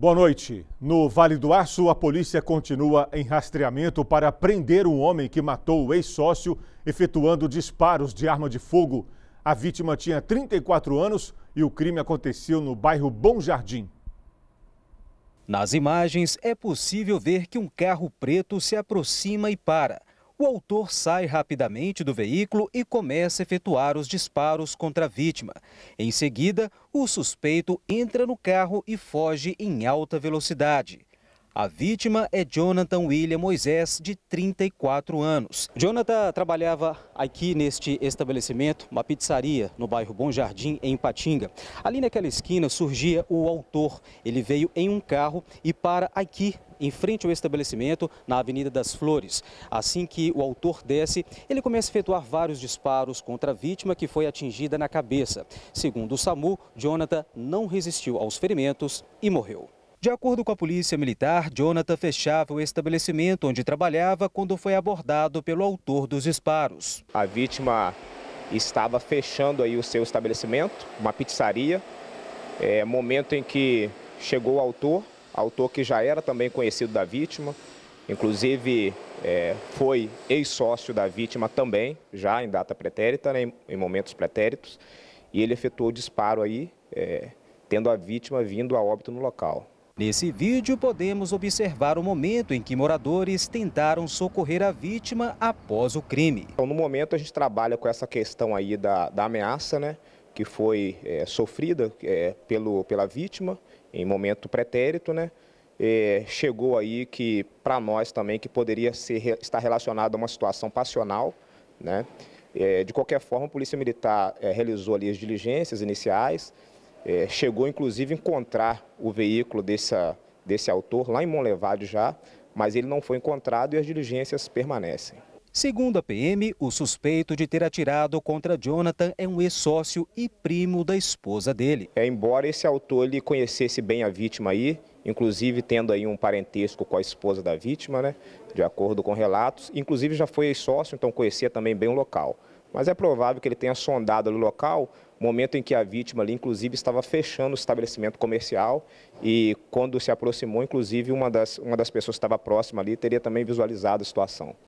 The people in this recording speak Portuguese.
Boa noite. No Vale do Aço, a polícia continua em rastreamento para prender um homem que matou o ex-sócio efetuando disparos de arma de fogo. A vítima tinha 34 anos e o crime aconteceu no bairro Bom Jardim. Nas imagens, é possível ver que um carro preto se aproxima e para. O autor sai rapidamente do veículo e começa a efetuar os disparos contra a vítima. Em seguida, o suspeito entra no carro e foge em alta velocidade. A vítima é Jonathan William Moisés, de 34 anos. Jonathan trabalhava aqui neste estabelecimento, uma pizzaria no bairro Bom Jardim, em Patinga. Ali naquela esquina surgia o autor. Ele veio em um carro e para aqui em frente ao estabelecimento, na Avenida das Flores. Assim que o autor desce, ele começa a efetuar vários disparos contra a vítima que foi atingida na cabeça. Segundo o SAMU, Jonathan não resistiu aos ferimentos e morreu. De acordo com a polícia militar, Jonathan fechava o estabelecimento onde trabalhava quando foi abordado pelo autor dos disparos. A vítima estava fechando aí o seu estabelecimento, uma pizzaria, é, momento em que chegou o autor, autor que já era também conhecido da vítima, inclusive é, foi ex-sócio da vítima também, já em data pretérita, né, em momentos pretéritos, e ele efetuou o disparo aí, é, tendo a vítima vindo a óbito no local. Nesse vídeo, podemos observar o momento em que moradores tentaram socorrer a vítima após o crime. Então, no momento, a gente trabalha com essa questão aí da, da ameaça, né? Que foi é, sofrida é, pelo, pela vítima em momento pretérito, né? É, chegou aí que, para nós também, que poderia ser, estar relacionado a uma situação passional, né? É, de qualquer forma, a Polícia Militar é, realizou ali as diligências iniciais, é, chegou, inclusive, a encontrar o veículo dessa, desse autor lá em Monlevade já, mas ele não foi encontrado e as diligências permanecem. Segundo a PM, o suspeito de ter atirado contra Jonathan é um ex-sócio e primo da esposa dele. É, embora esse autor ele conhecesse bem a vítima aí, inclusive tendo aí um parentesco com a esposa da vítima, né, de acordo com relatos, inclusive já foi ex-sócio, então conhecia também bem o local. Mas é provável que ele tenha sondado no local, momento em que a vítima ali, inclusive, estava fechando o estabelecimento comercial e quando se aproximou, inclusive, uma das, uma das pessoas que estava próxima ali teria também visualizado a situação.